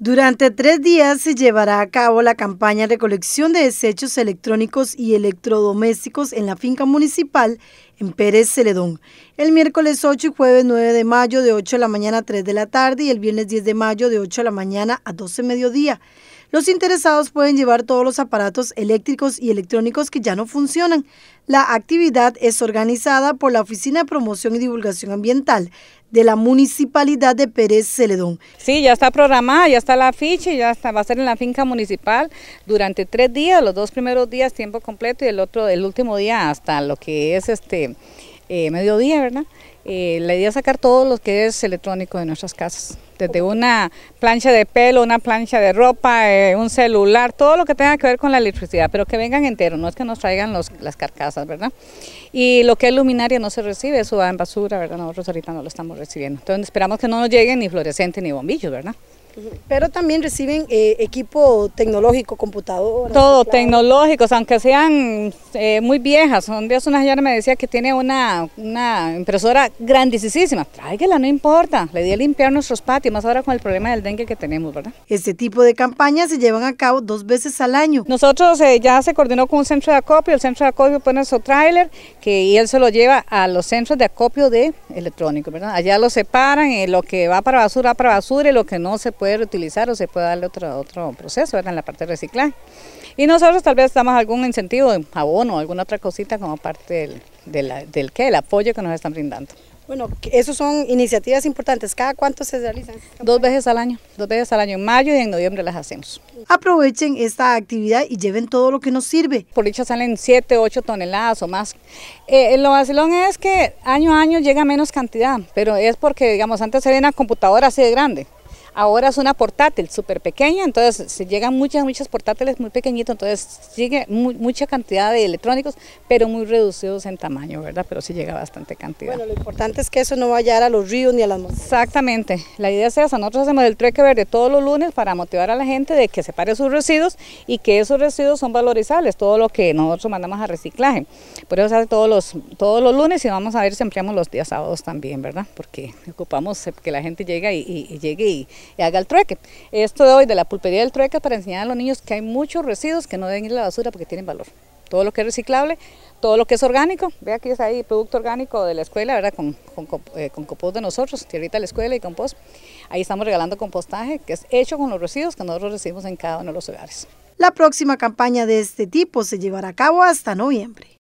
Durante tres días se llevará a cabo la campaña de recolección de desechos electrónicos y electrodomésticos en la finca municipal en Pérez Celedón. El miércoles 8 y jueves 9 de mayo de 8 de la mañana a 3 de la tarde y el viernes 10 de mayo de 8 de la mañana a 12 mediodía. Los interesados pueden llevar todos los aparatos eléctricos y electrónicos que ya no funcionan. La actividad es organizada por la Oficina de Promoción y Divulgación Ambiental, de la municipalidad de Pérez Celedón. Sí, ya está programada, ya está la ficha, ya está, va a ser en la finca municipal durante tres días, los dos primeros días tiempo completo y el otro, el último día hasta lo que es este eh, mediodía, ¿verdad? Eh, la idea es sacar todo lo que es electrónico de nuestras casas, desde una plancha de pelo, una plancha de ropa, eh, un celular, todo lo que tenga que ver con la electricidad, pero que vengan enteros, no es que nos traigan las carcasas, ¿verdad? Y lo que es luminaria no se recibe, eso va en basura, ¿verdad? Nosotros ahorita no lo estamos recibiendo, entonces esperamos que no nos lleguen ni fluorescentes ni bombillos, ¿verdad? Pero también reciben eh, equipo tecnológico, computador Todo, tecnológico, tecnológicos, aunque sean eh, muy viejas. Un día una señora me decía que tiene una, una impresora grandísima. Tráigela, no importa. Le di a limpiar nuestros patios, más ahora con el problema del dengue que tenemos, ¿verdad? Este tipo de campañas se llevan a cabo dos veces al año. Nosotros eh, ya se coordinó con un centro de acopio. El centro de acopio pone su tráiler que, y él se lo lleva a los centros de acopio de electrónico, ¿verdad? Allá lo separan, lo que va para basura, va para basura y lo que no se puede poder utilizar o se puede darle otro, otro proceso en la parte de reciclaje. Y nosotros tal vez damos algún incentivo en abono alguna otra cosita como parte del, del, ¿qué? el apoyo que nos están brindando. Bueno, esos son iniciativas importantes. ¿Cada cuánto se realizan? Dos veces al año, dos veces al año, en mayo y en noviembre las hacemos. Aprovechen esta actividad y lleven todo lo que nos sirve. Por dicha salen 7, 8 toneladas o más. Eh, eh, lo vacilón es que año a año llega menos cantidad, pero es porque, digamos, antes era una computadora así de grande. Ahora es una portátil súper pequeña, entonces se llegan muchas, muchas portátiles muy pequeñitos, entonces sigue mucha cantidad de electrónicos, pero muy reducidos en tamaño, ¿verdad? Pero sí llega bastante cantidad. Bueno, lo importante es que eso no vaya a los ríos ni a las montañas. Exactamente, la idea es esa, nosotros hacemos el trueque verde todos los lunes para motivar a la gente de que separe sus residuos y que esos residuos son valorizables, todo lo que nosotros mandamos a reciclaje. Por eso se hace todos los, todos los lunes y vamos a ver si empleamos los días sábados también, ¿verdad? Porque ocupamos eh, que la gente llegue y llegue y y haga el trueque. Esto de hoy de la pulpería del trueque para enseñar a los niños que hay muchos residuos que no deben ir a la basura porque tienen valor. Todo lo que es reciclable, todo lo que es orgánico, vea aquí, es ahí producto orgánico de la escuela, ¿verdad? Con, eh, con, compost de nosotros, tierrita de la escuela y compost. Ahí estamos regalando compostaje que es hecho con los residuos que nosotros recibimos en cada uno de los hogares. La próxima campaña de este tipo se llevará a cabo hasta noviembre.